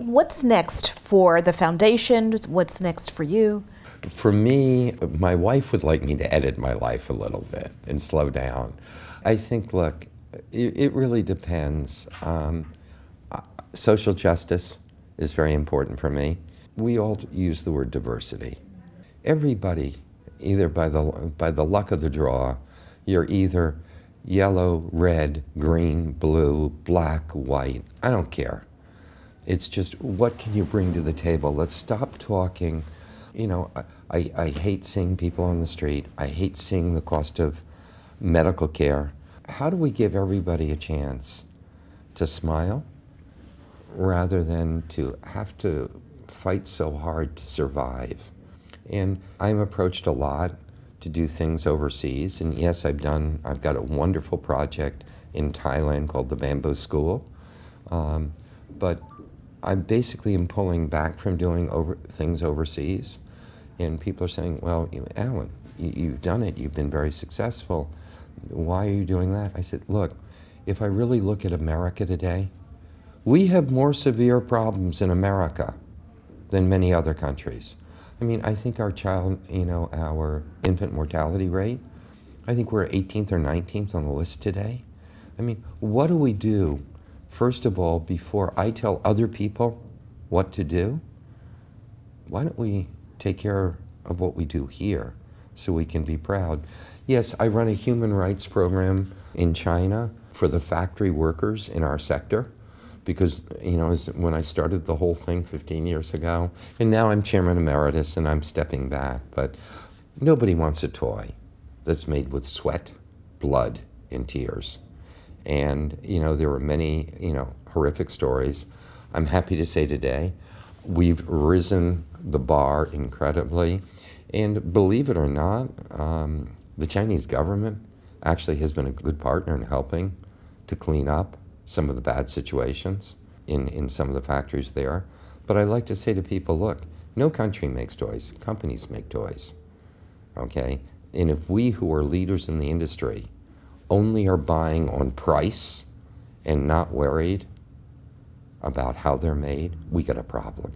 What's next for the foundation? What's next for you? For me, my wife would like me to edit my life a little bit and slow down. I think, look, it, really depends. Um, uh, social justice is very important for me. We all use the word diversity. Everybody, either by the, by the luck of the draw, you're either yellow, red, green, blue, black, white, I don't care it's just what can you bring to the table? Let's stop talking. You know, I, I hate seeing people on the street. I hate seeing the cost of medical care. How do we give everybody a chance to smile rather than to have to fight so hard to survive? And I'm approached a lot to do things overseas. And yes, I've done, I've got a wonderful project in Thailand called the Bamboo School. Um, but I basically am pulling back from doing over things overseas. And people are saying, well, you, Alan, you, you've done it. You've been very successful. Why are you doing that? I said, look, if I really look at America today, we have more severe problems in America than many other countries. I mean, I think our child, you know, our infant mortality rate, I think we're 18th or 19th on the list today. I mean, what do we do first of all, before I tell other people what to do, why don't we take care of what we do here so we can be proud? Yes, I run a human rights program in China for the factory workers in our sector because you know when I started the whole thing 15 years ago, and now I'm chairman emeritus and I'm stepping back. But nobody wants a toy that's made with sweat, blood, and tears. And, you know, there were many, you know, horrific stories. I'm happy to say today we've risen the bar incredibly. And believe it or not, um, the Chinese government actually has been a good partner in helping to clean up some of the bad situations in, in some of the factories there. But I like to say to people look, no country makes toys, companies make toys. Okay? And if we who are leaders in the industry only are buying on price and not worried about how they're made, we got a problem.